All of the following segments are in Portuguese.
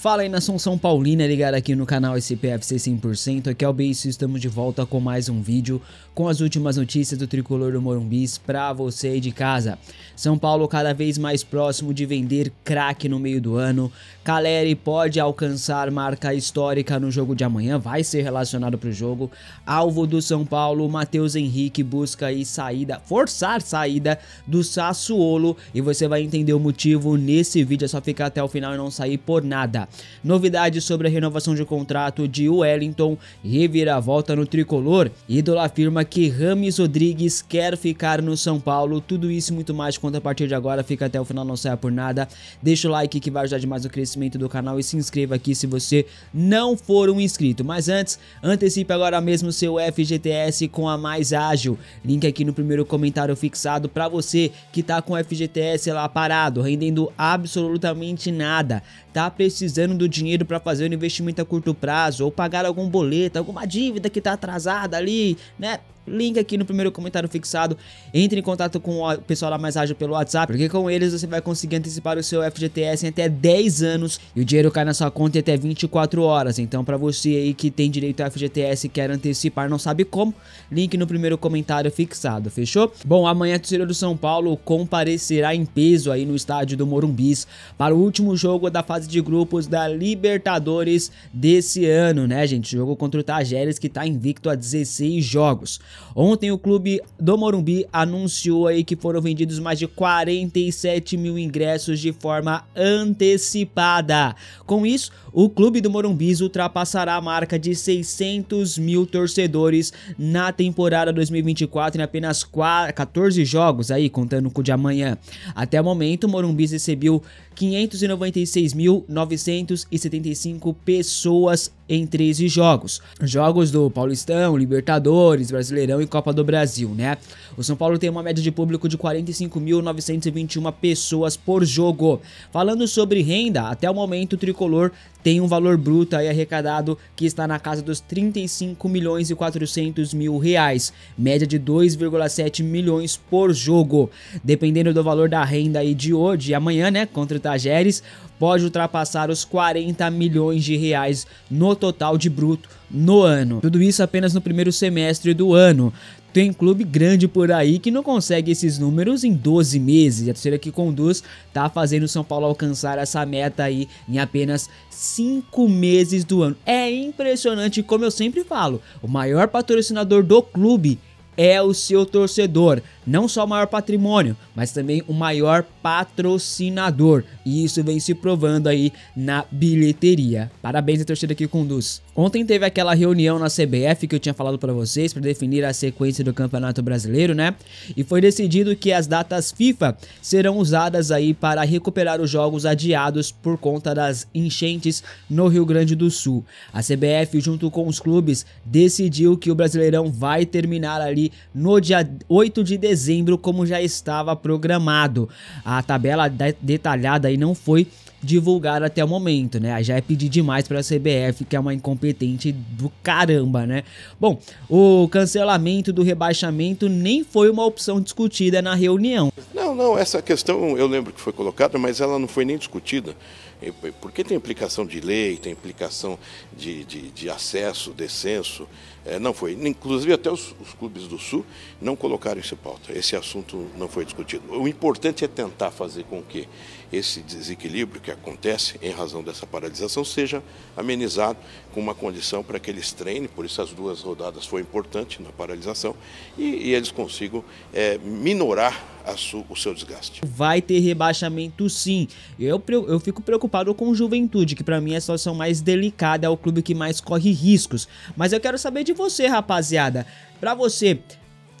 Fala aí nação São Paulina ligado aqui no canal SPFC 100%, aqui é o Beis, e estamos de volta com mais um vídeo com as últimas notícias do Tricolor do Morumbis pra você aí de casa. São Paulo cada vez mais próximo de vender craque no meio do ano, Caleri pode alcançar marca histórica no jogo de amanhã, vai ser relacionado pro jogo, alvo do São Paulo, Matheus Henrique busca aí saída, forçar saída do Sassuolo e você vai entender o motivo nesse vídeo, é só ficar até o final e não sair por nada novidades sobre a renovação de contrato de Wellington, reviravolta no tricolor, ídolo afirma que Rames Rodrigues quer ficar no São Paulo, tudo isso e muito mais conta a partir de agora, fica até o final, não saia por nada, deixa o like que vai ajudar demais no crescimento do canal e se inscreva aqui se você não for um inscrito, mas antes, antecipe agora mesmo seu FGTS com a Mais Ágil, link aqui no primeiro comentário fixado para você que tá com o FGTS lá parado, rendendo absolutamente nada, tá precisando precisando do dinheiro para fazer um investimento a curto prazo ou pagar algum boleto, alguma dívida que está atrasada ali, né? link aqui no primeiro comentário fixado. Entre em contato com o pessoal lá mais ágil pelo WhatsApp, porque com eles você vai conseguir antecipar o seu FGTS em até 10 anos e o dinheiro cai na sua conta em até 24 horas. Então, para você aí que tem direito ao FGTS e quer antecipar, não sabe como, link no primeiro comentário fixado, fechou? Bom, amanhã a torcida do São Paulo comparecerá em peso aí no estádio do Morumbis para o último jogo da fase de grupos da Libertadores desse ano, né, gente? Jogo contra o Tajeres que tá invicto a 16 jogos. Ontem o clube do Morumbi anunciou aí que foram vendidos mais de 47 mil ingressos de forma antecipada. Com isso, o clube do Morumbi ultrapassará a marca de 600 mil torcedores na temporada 2024 em apenas 14 jogos aí, contando com o de amanhã. Até o momento, o Morumbi recebeu 596.975 pessoas em 13 jogos. Jogos do Paulistão, Libertadores, Brasileirão e Copa do Brasil, né? O São Paulo tem uma média de público de 45.921 pessoas por jogo. Falando sobre renda, até o momento o tricolor tem um valor bruto aí arrecadado que está na casa dos 35 milhões e 400 mil reais, média de 2,7 milhões por jogo. Dependendo do valor da renda aí de hoje, e amanhã, né, contra o Tajeres, pode ultrapassar os 40 milhões de reais no total de bruto no ano. Tudo isso apenas no primeiro semestre do ano. Tem clube grande por aí que não consegue esses números em 12 meses. A torcida que conduz tá fazendo o São Paulo alcançar essa meta aí em apenas 5 meses do ano. É impressionante, como eu sempre falo, o maior patrocinador do clube é o seu torcedor não só o maior patrimônio, mas também o maior patrocinador. E isso vem se provando aí na bilheteria. Parabéns à torcida que conduz. Ontem teve aquela reunião na CBF que eu tinha falado para vocês para definir a sequência do Campeonato Brasileiro, né? E foi decidido que as datas FIFA serão usadas aí para recuperar os jogos adiados por conta das enchentes no Rio Grande do Sul. A CBF junto com os clubes decidiu que o Brasileirão vai terminar ali no dia 8 de dezembro dezembro, como já estava programado. A tabela detalhada aí não foi divulgar até o momento, né? Já é pedir demais para a CBF, que é uma incompetente do caramba, né? Bom, o cancelamento do rebaixamento nem foi uma opção discutida na reunião. Não, não, essa questão eu lembro que foi colocada, mas ela não foi nem discutida. Porque tem implicação de lei, tem implicação de, de, de acesso, descenso. É, não foi. Inclusive até os, os clubes do Sul não colocaram isso em pauta. Esse assunto não foi discutido. O importante é tentar fazer com que esse desequilíbrio que acontece em razão dessa paralisação seja amenizado com uma condição para que eles treinem, por isso as duas rodadas foi importante na paralisação, e, e eles consigam é, minorar su, o seu desgaste. Vai ter rebaixamento sim. Eu, eu fico preocupado com o Juventude, que para mim é a situação mais delicada, é o clube que mais corre riscos. Mas eu quero saber de você, rapaziada. Para você,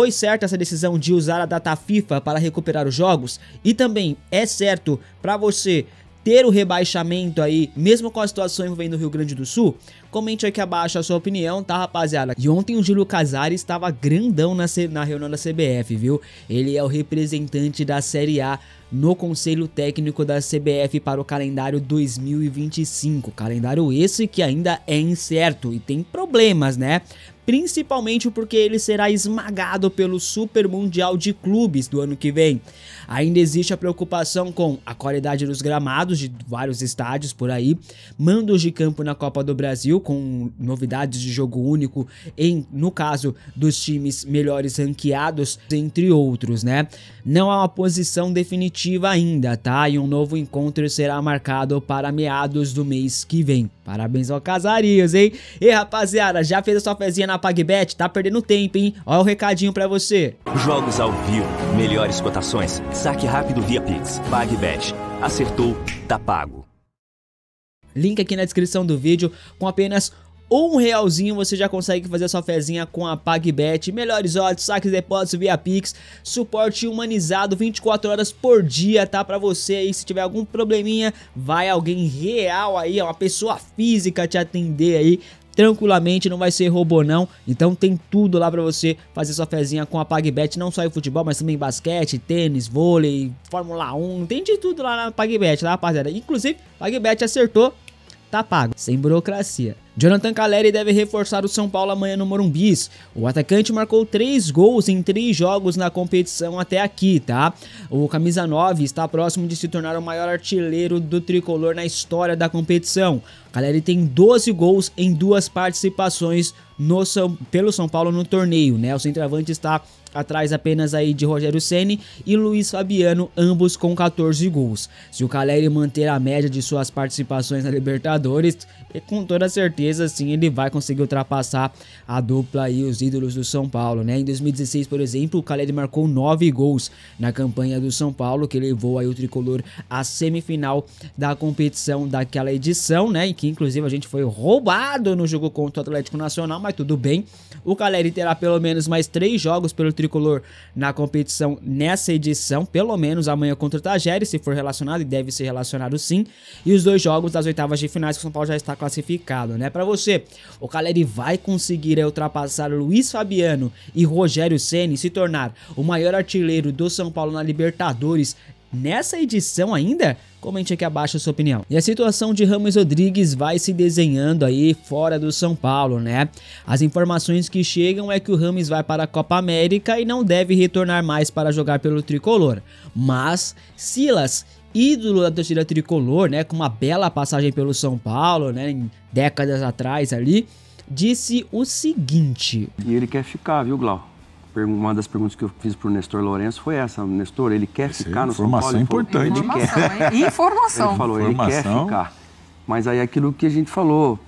foi certa essa decisão de usar a data FIFA para recuperar os jogos? E também é certo para você ter o rebaixamento aí, mesmo com a situação envolvendo o Rio Grande do Sul? Comente aqui abaixo a sua opinião, tá, rapaziada? E ontem o Júlio Casares estava grandão na, na reunião da CBF, viu? Ele é o representante da Série A no Conselho Técnico da CBF para o calendário 2025. Calendário esse que ainda é incerto e tem problemas, né? principalmente porque ele será esmagado pelo Super Mundial de Clubes do ano que vem. Ainda existe a preocupação com a qualidade dos gramados de vários estádios por aí, mandos de campo na Copa do Brasil com novidades de jogo único em no caso dos times melhores ranqueados, entre outros, né? Não há uma posição definitiva ainda, tá? E um novo encontro será marcado para meados do mês que vem. Parabéns ao Casarios, hein? E rapaziada, já fez a sua fezinha na PagBet tá perdendo tempo, hein? Olha o recadinho para você. Jogos ao vivo, melhores cotações, saque rápido via Pix. PagBet. Acertou, tá pago. Link aqui na descrição do vídeo com apenas um realzinho você já consegue fazer sua fezinha com a PagBet, melhores odds, saques, depósitos via Pix, suporte humanizado 24 horas por dia, tá? Pra você aí, se tiver algum probleminha, vai alguém real aí, uma pessoa física te atender aí, tranquilamente, não vai ser robô não. Então tem tudo lá para você fazer sua fezinha com a PagBet, não só em futebol, mas também basquete, tênis, vôlei, Fórmula 1, tem de tudo lá na PagBet, lá rapaziada. Inclusive, PagBet acertou, tá pago, sem burocracia. Jonathan Caleri deve reforçar o São Paulo amanhã no Morumbis. O atacante marcou 3 gols em 3 jogos na competição até aqui, tá? O camisa 9 está próximo de se tornar o maior artilheiro do tricolor na história da competição. Caleri tem 12 gols em duas participações no São, pelo São Paulo no torneio, né? O centroavante está atrás apenas aí de Rogério Ceni e Luiz Fabiano, ambos com 14 gols. Se o Caleri manter a média de suas participações na Libertadores, é com toda certeza certeza sim ele vai conseguir ultrapassar a dupla e os ídolos do São Paulo, né? Em 2016, por exemplo, o Caleri marcou nove gols na campanha do São Paulo, que levou aí o tricolor à semifinal da competição daquela edição, né? E que inclusive a gente foi roubado no jogo contra o Atlético Nacional, mas tudo bem. O Caleri terá pelo menos mais três jogos pelo tricolor na competição nessa edição, pelo menos amanhã contra o Tajeres, se for relacionado, e deve ser relacionado sim. E os dois jogos das oitavas de finais que o São Paulo já está classificado, né? é para você. O Caleri vai conseguir é, ultrapassar Luiz Fabiano e Rogério Ceni se tornar o maior artilheiro do São Paulo na Libertadores nessa edição ainda? Comente aqui abaixo a sua opinião. E a situação de Ramos Rodrigues vai se desenhando aí fora do São Paulo, né? As informações que chegam é que o Ramos vai para a Copa América e não deve retornar mais para jogar pelo tricolor. Mas Silas ídolo da torcida tricolor, né, com uma bela passagem pelo São Paulo, né, décadas atrás ali, disse o seguinte: "E ele quer ficar, viu, Glau? uma das perguntas que eu fiz para o Nestor Lourenço foi essa. Nestor, ele quer Essa é ficar no São Paulo? informação importante. Ele quer. Informação, Ele falou, ele quer ficar. Mas aí aquilo que a gente falou,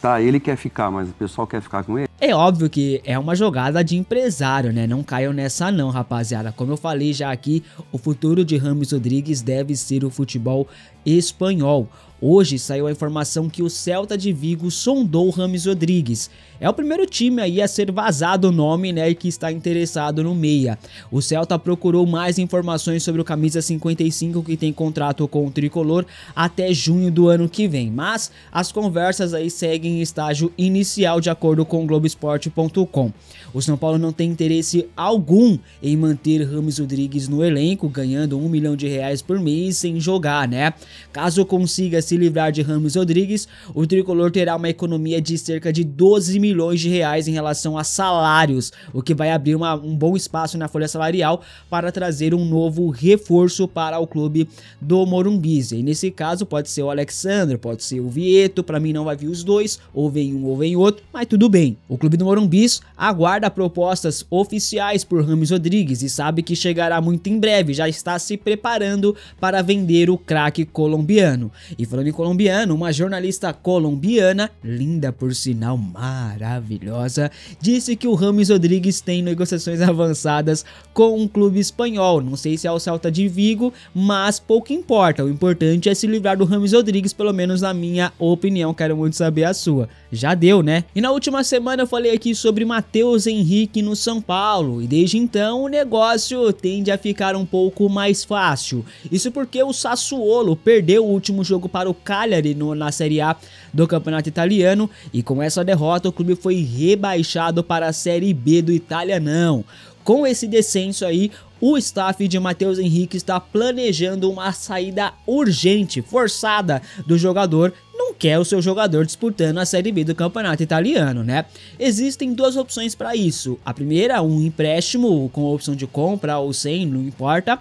tá, ele quer ficar, mas o pessoal quer ficar com ele. É óbvio que é uma jogada de empresário, né? Não caiam nessa não, rapaziada. Como eu falei já aqui, o futuro de Rames Rodrigues deve ser o futebol espanhol. Hoje saiu a informação que o Celta de Vigo sondou Rames Rodrigues. É o primeiro time aí a ser vazado o nome, né, E que está interessado no meia. O Celta procurou mais informações sobre o camisa 55 que tem contrato com o tricolor até junho do ano que vem, mas as conversas aí seguem em estágio inicial de acordo com o Globo Globoesporte.com. O São Paulo não tem interesse algum em manter Ramos Rodrigues no elenco, ganhando um milhão de reais por mês sem jogar, né? Caso consiga se livrar de Ramos Rodrigues, o tricolor terá uma economia de cerca de 12 milhões de reais em relação a salários, o que vai abrir uma, um bom espaço na folha salarial para trazer um novo reforço para o clube do Morumbi. E nesse caso pode ser o Alexandre, pode ser o Vieto, para mim não vai vir os dois, ou vem um ou vem outro, mas tudo bem. O o clube do Morumbis aguarda propostas oficiais por Rames Rodrigues e sabe que chegará muito em breve, já está se preparando para vender o craque colombiano. E falando em colombiano, uma jornalista colombiana, linda por sinal, maravilhosa, disse que o Rames Rodrigues tem negociações avançadas com um clube espanhol. Não sei se é o Celta de Vigo, mas pouco importa. O importante é se livrar do Rames Rodrigues, pelo menos na minha opinião. Quero muito saber a sua. Já deu, né? E na última semana eu falei aqui sobre Matheus Henrique no São Paulo e desde então o negócio tende a ficar um pouco mais fácil. Isso porque o Sassuolo perdeu o último jogo para o Cagliari no, na Série A do Campeonato Italiano e com essa derrota o clube foi rebaixado para a Série B do Italianão. Com esse descenso aí, o staff de Matheus Henrique está planejando uma saída urgente, forçada do jogador não quer o seu jogador disputando a Série B do campeonato italiano, né? Existem duas opções para isso. A primeira, um empréstimo com opção de compra ou sem, não importa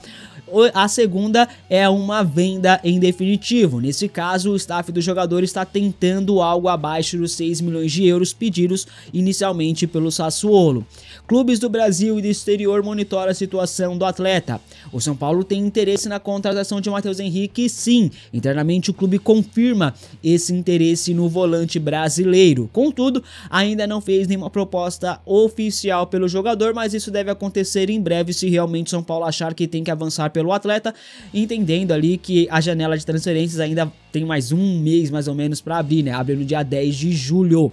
a segunda é uma venda em definitivo. Nesse caso, o staff do jogador está tentando algo abaixo dos 6 milhões de euros pedidos inicialmente pelo Sassuolo. Clubes do Brasil e do exterior monitoram a situação do atleta. O São Paulo tem interesse na contratação de Matheus Henrique, sim. Internamente, o clube confirma esse interesse no volante brasileiro. Contudo, ainda não fez nenhuma proposta oficial pelo jogador, mas isso deve acontecer em breve se realmente São Paulo achar que tem que avançar pelo atleta, entendendo ali que a janela de transferências ainda tem mais um mês mais ou menos para abrir, né? Abre no dia 10 de julho.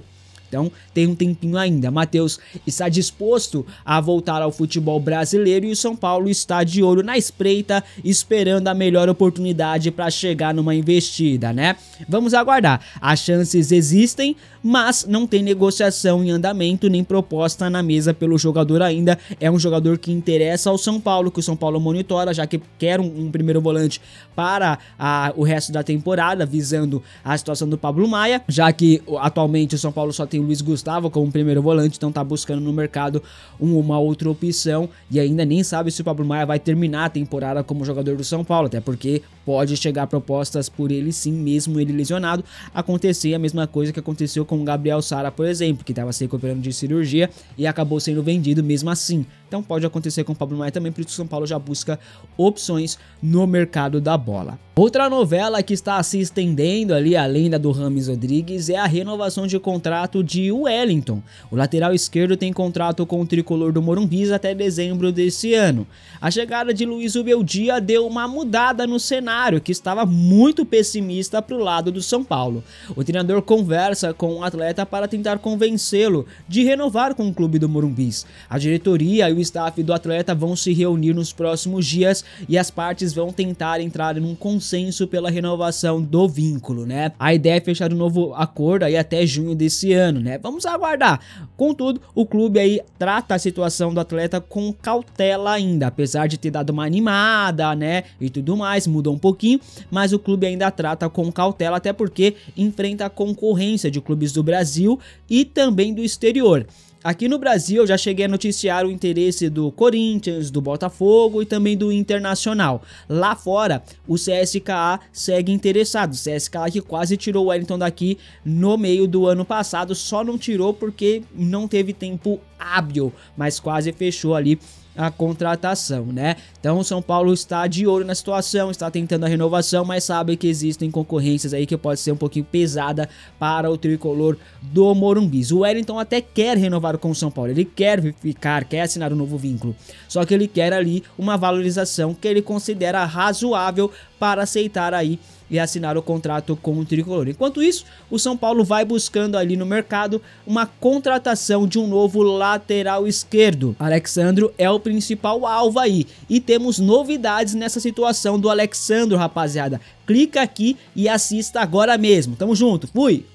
Então tem um tempinho ainda. Matheus está disposto a voltar ao futebol brasileiro e o São Paulo está de olho na espreita, esperando a melhor oportunidade para chegar numa investida, né? Vamos aguardar. As chances existem, mas não tem negociação em andamento nem proposta na mesa pelo jogador ainda. É um jogador que interessa ao São Paulo, que o São Paulo monitora, já que quer um, um primeiro volante para a, o resto da temporada, visando a situação do Pablo Maia, já que atualmente o São Paulo só tem o Luiz Gustavo como primeiro volante, então tá buscando no mercado uma outra opção e ainda nem sabe se o Pablo Maia vai terminar a temporada como jogador do São Paulo, até porque pode chegar propostas por ele sim, mesmo ele lesionado, acontecer a mesma coisa que aconteceu com o Gabriel Sara, por exemplo, que estava se recuperando de cirurgia e acabou sendo vendido mesmo assim. Então pode acontecer com o Pablo Maia também, por isso o São Paulo já busca opções no mercado da bola. Outra novela que está se estendendo ali, além da do Rames Rodrigues, é a renovação de contrato de Wellington. O lateral esquerdo tem contrato com o tricolor do Morumbis até dezembro desse ano. A chegada de Luiz Ubeldia deu uma mudada no cenário, que estava muito pessimista para o lado do São Paulo. O treinador conversa com o um atleta para tentar convencê-lo de renovar com o clube do Morumbis. A diretoria e o staff do atleta vão se reunir nos próximos dias e as partes vão tentar entrar em um consenso pela renovação do vínculo, né? A ideia é fechar um novo acordo aí até junho desse ano, né? Vamos aguardar. Contudo, o clube aí trata a situação do atleta com cautela ainda, apesar de ter dado uma animada, né? E tudo mais, mudou um pouquinho, mas o clube ainda trata com cautela, até porque enfrenta a concorrência de clubes do Brasil e também do exterior. Aqui no Brasil eu já cheguei a noticiar o interesse do Corinthians, do Botafogo e também do Internacional. Lá fora, o CSKA segue interessado. O CSKA que quase tirou o Wellington daqui no meio do ano passado, só não tirou porque não teve tempo hábil, mas quase fechou ali a contratação, né? Então o São Paulo está de olho na situação, está tentando a renovação, mas sabe que existem concorrências aí que pode ser um pouquinho pesada para o tricolor do Morumbi. O Wellington até quer renovar com o São Paulo, ele quer ficar, quer assinar um novo vínculo, só que ele quer ali uma valorização que ele considera razoável para aceitar aí e assinar o contrato com o tricolor. Enquanto isso, o São Paulo vai buscando ali no mercado uma contratação de um novo lateral esquerdo. Alexandro é o principal alvo aí e temos novidades nessa situação do Alexandro, rapaziada. Clica aqui e assista agora mesmo. Tamo junto. Fui.